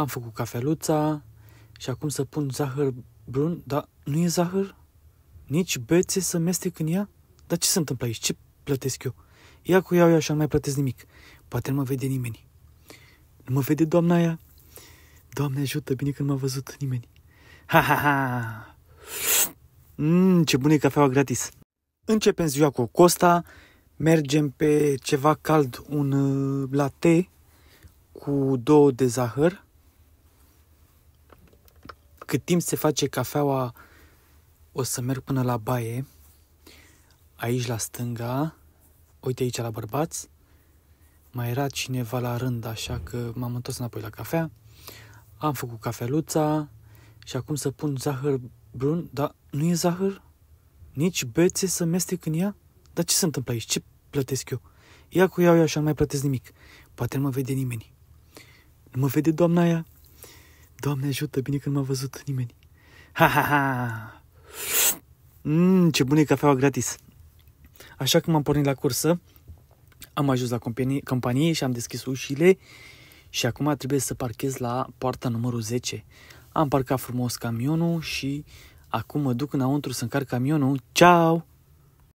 Am făcut cafeluța și acum să pun zahăr brun, dar nu e zahăr? Nici bețe să mestec în ea? Dar ce se întâmplă aici? Ce plătesc eu? Ia cu iau eu și nu mai plătesc nimic. Poate nu mă vede nimeni. Nu mă vede doamna aia? Doamne ajută, bine că nu m-a văzut nimeni. Ha, ha, ha! Mmm, ce bună e cafeaua gratis! Începem ziua cu Costa, mergem pe ceva cald, un uh, latte cu două de zahăr, cât timp se face cafeaua, o să merg până la baie, aici la stânga, uite aici la bărbați, mai era cineva la rând, așa că m-am întors înapoi la cafea, am făcut cafeluța și acum să pun zahăr brun, dar nu e zahăr? Nici bețe să mestec în ea? Dar ce se întâmplă aici? Ce plătesc eu? Ia cu iau eu așa, nu mai plătesc nimic. Poate nu mă vede nimeni. Nu mă vede doamna aia? Doamne ajută, bine că nu m-a văzut nimeni. Ha, ha, ha! Mm, ce bun e cafeaua gratis! Așa că m-am pornit la cursă, am ajuns la companie, companie și am deschis ușile și acum trebuie să parchez la poarta numărul 10. Am parcat frumos camionul și acum mă duc înăuntru să încarc camionul. Ciao!